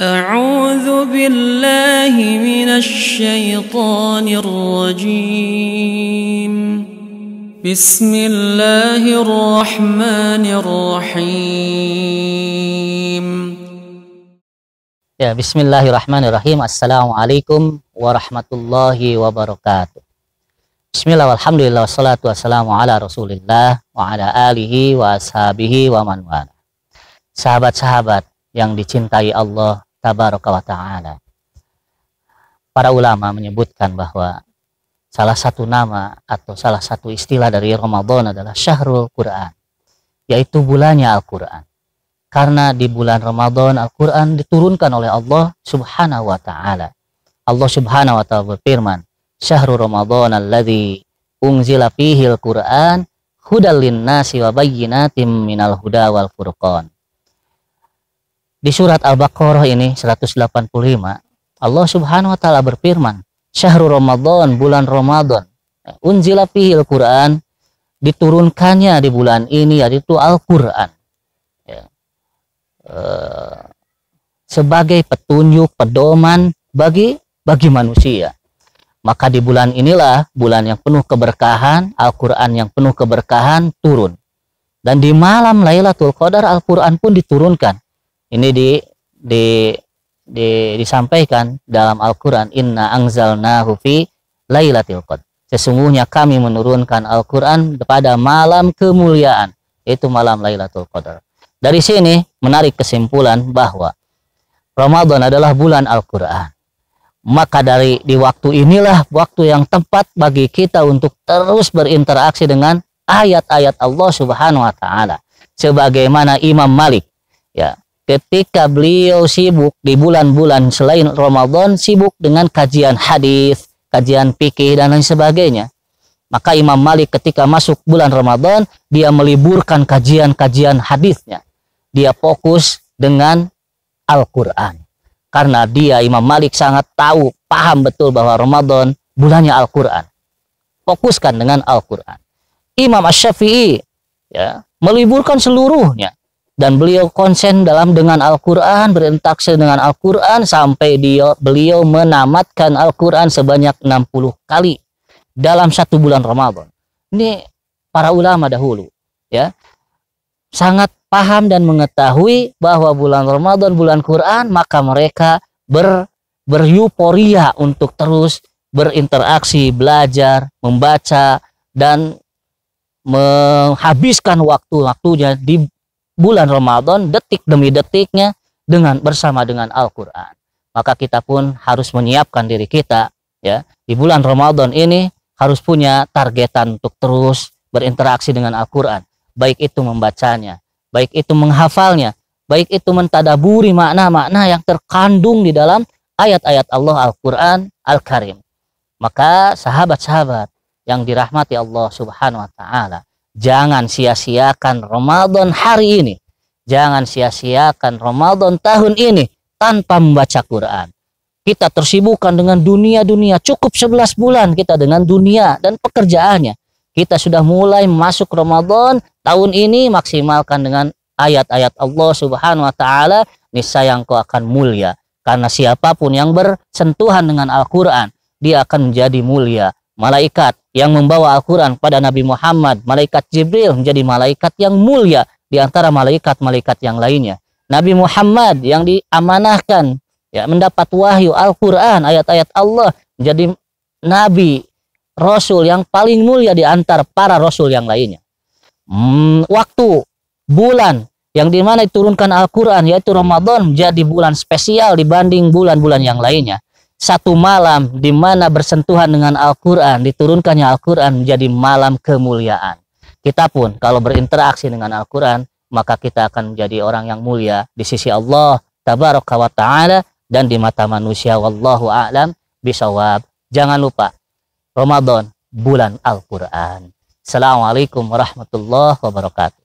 أعوذ بالله من الشيطان الرجيم بسم الله الرحمن الرحيم Ya, bismillahirrahmanirrahim. Assalamualaikum warahmatullahi wabarakatuh. Bismillah, walhamdulillah, wassalatu wassalamu ala rasulillah, wa ala alihi wa ashabihi wa man wala. Sahabat-sahabat yang dicintai Allah tabaraka wa ta'ala. Para ulama menyebutkan bahwa salah satu nama atau salah satu istilah dari Ramadan adalah syahrul Quran, yaitu bulannya Al-Quran. Karena di bulan Ramadan Al-Quran diturunkan oleh Allah subhanahu wa ta'ala. Allah subhanahu wa ta'ala berfirman, Syahrul Ramadan alladhi unzila al Quran Hudalin nasi wa bayinatim minal huda wal furqan. Di surat Al-Baqarah ini 185, Allah Subhanahu wa taala berfirman, "Syahrul Ramadan, bulan Ramadan, ya, unzila fihi Al-Qur'an, diturunkannya di bulan ini yaitu Al-Qur'an." Ya. E, sebagai petunjuk pedoman bagi bagi manusia. Maka di bulan inilah bulan yang penuh keberkahan, Al-Qur'an yang penuh keberkahan turun. Dan di malam Lailatul Qadar Al-Qur'an pun diturunkan ini di di, di disampaikan dalam Al-Qur'an inna anzalnahu fi lailatul qadar sesungguhnya kami menurunkan Al-Qur'an pada malam kemuliaan itu malam Lailatul Qadar dari sini menarik kesimpulan bahwa Ramadan adalah bulan Al-Qur'an maka dari di waktu inilah waktu yang tepat bagi kita untuk terus berinteraksi dengan ayat-ayat Allah Subhanahu wa taala sebagaimana Imam Malik ya ketika beliau sibuk di bulan-bulan selain Ramadan sibuk dengan kajian hadis, kajian fikih dan lain sebagainya. Maka Imam Malik ketika masuk bulan Ramadan dia meliburkan kajian-kajian hadisnya. Dia fokus dengan Al-Qur'an. Karena dia Imam Malik sangat tahu, paham betul bahwa Ramadan bulannya Al-Qur'an. Fokuskan dengan Al-Qur'an. Imam Asy-Syafi'i ya, meliburkan seluruhnya dan beliau konsen dalam dengan Al-Quran berinteraksi dengan Al-Quran sampai dia, beliau menamatkan Al-Quran sebanyak 60 kali dalam satu bulan Ramadan ini para ulama dahulu ya sangat paham dan mengetahui bahwa bulan Ramadan bulan Quran maka mereka ber beryuporia untuk terus berinteraksi, belajar, membaca dan menghabiskan waktu-waktunya di bulan Ramadan detik demi detiknya dengan bersama dengan Al-Qur'an. Maka kita pun harus menyiapkan diri kita ya. Di bulan Ramadan ini harus punya targetan untuk terus berinteraksi dengan Al-Qur'an, baik itu membacanya, baik itu menghafalnya, baik itu mentadaburi makna-makna yang terkandung di dalam ayat-ayat Allah Al-Qur'an Al-Karim. Maka sahabat-sahabat yang dirahmati Allah Subhanahu wa taala, Jangan sia-siakan Ramadan hari ini. Jangan sia-siakan Ramadan tahun ini tanpa membaca Quran. Kita tersibukkan dengan dunia-dunia. Cukup 11 bulan kita dengan dunia dan pekerjaannya. Kita sudah mulai masuk Ramadan tahun ini maksimalkan dengan ayat-ayat Allah Subhanahu wa taala, niscaya engkau akan mulia. Karena siapapun yang bersentuhan dengan Al-Qur'an, dia akan menjadi mulia. Malaikat yang membawa Al-Quran pada Nabi Muhammad, malaikat Jibril menjadi malaikat yang mulia di antara malaikat-malaikat yang lainnya. Nabi Muhammad yang diamanahkan ya mendapat wahyu Al-Quran, ayat-ayat Allah menjadi Nabi, Rasul yang paling mulia di antara para Rasul yang lainnya. Hmm, waktu, bulan yang dimana diturunkan Al-Quran yaitu Ramadan menjadi bulan spesial dibanding bulan-bulan yang lainnya satu malam di mana bersentuhan dengan Al-Quran, diturunkannya Al-Quran menjadi malam kemuliaan. Kita pun kalau berinteraksi dengan Al-Quran, maka kita akan menjadi orang yang mulia di sisi Allah tabaraka wa ta'ala dan di mata manusia wallahu a'lam bisawab. Jangan lupa Ramadan bulan Al-Qur'an. Assalamualaikum warahmatullahi wabarakatuh.